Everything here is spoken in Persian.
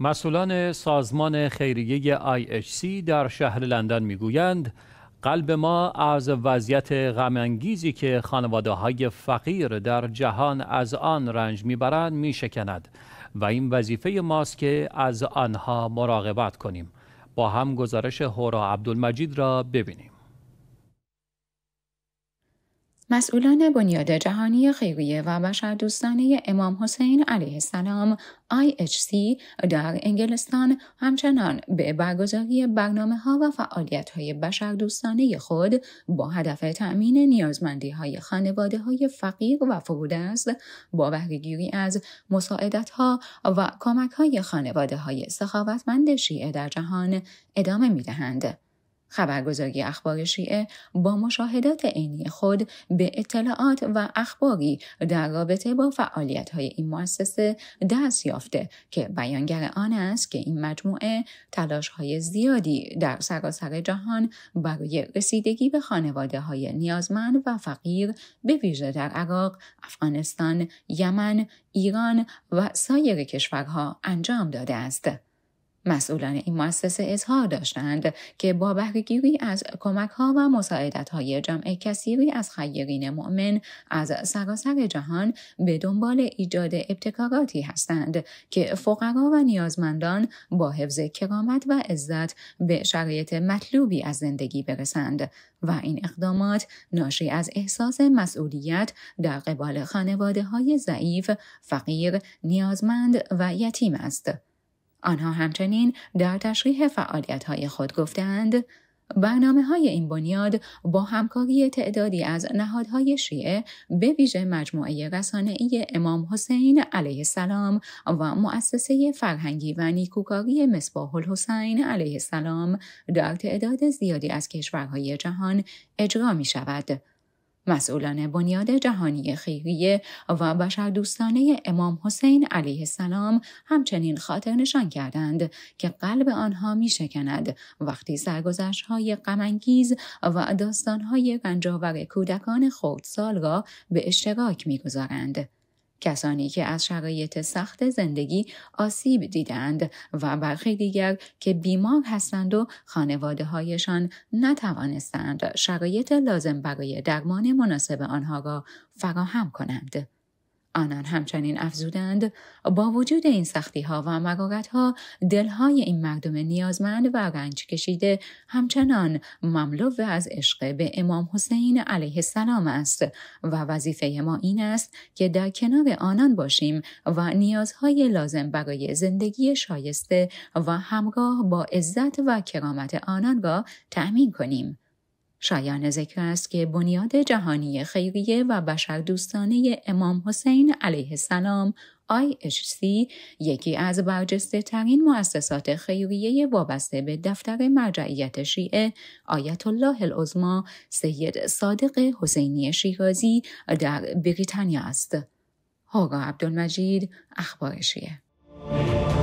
مسئولان سازمان خیریه IHC در شهر لندن میگویند قلب ما از وضعیت غمانگیزی که خانواده های فقیر در جهان از آن رنج میبرند میشکند و این وظیفه ماست که از آنها مراقبت کنیم با هم گزارش هورا عبدالمجید را ببینیم مسئولان بنیاد جهانی خیریه و دوستانه امام حسین علیه السلام IHC در انگلستان همچنان به برگزاری برنامه ها و فعالیت های دوستانه خود با هدف تأمین نیازمندی های خانواده های فقیر و فروده است با بهرهگیری از مساعدت ها و کمک های خانواده های سخاوتمند شیعه در جهان ادامه می خبرگزاری اخبار شیعه با مشاهدات عینی خود به اطلاعات و اخباری در رابطه با فعالیت های این مؤسسه دست یافته که بیانگر آن است که این مجموعه تلاش های زیادی در سراسر جهان برای رسیدگی به خانواده های نیازمند و فقیر به ویژه در عراق، افغانستان، یمن، ایران و سایر کشورها انجام داده است. مسئولان این مؤسسه اظهار داشتند که با بهرهگیری از کمک و مساعدت های جمع کثیری از خیرین مؤمن از سراسر جهان به دنبال ایجاد ابتکاراتی هستند که فقرا و نیازمندان با حفظ کرامت و عزت به شرایط مطلوبی از زندگی برسند و این اقدامات ناشی از احساس مسئولیت در قبال خانواده های ضعیف، فقیر، نیازمند و یتیم است. آنها همچنین در تشریح فعالیت های خود گفتند برنامه های این بنیاد با همکاری تعدادی از نهادهای شیعه به ویژه مجموعه ای امام حسین علیه السلام و مؤسسه فرهنگی و نیکوکاری مصباح الحسین علیه السلام در تعداد زیادی از کشورهای جهان اجرا می شود. مسئولان بنیاد جهانی خیریه و دوستانه امام حسین علیه السلام همچنین خاطر نشان کردند که قلب آنها می شکند وقتی سرگزش های غمانگیز و داستان های کودکان خردسال را به اشتراک می گذارند. کسانی که از شرایط سخت زندگی آسیب دیدند و برخی دیگر که بیمار هستند و خانواده هایشان نتوانستند شرایط لازم برای درمان مناسب آنها را فراهم کنند. آنان همچنین افزودند با وجود این سختی ها و مگاگت ها دلهای این مردم نیازمند و رنج کشیده همچنان مملو از عشق به امام حسین علیه السلام است و وظیفه ما این است که در کنار آنان باشیم و نیازهای لازم برای زندگی شایسته و همراه با عزت و کرامت آنان را تأمین کنیم. شایان ذکر است که بنیاد جهانی خیریه و دوستانه امام حسین علیه السلام IHC یکی از برجسته ترین مؤسسات خیریه وابسته به دفتر مرجعیت شیعه آیت الله العظما سید صادق حسینی شیرازی در بریتانیا است. هاگا عبدالمجید اخبار شیعه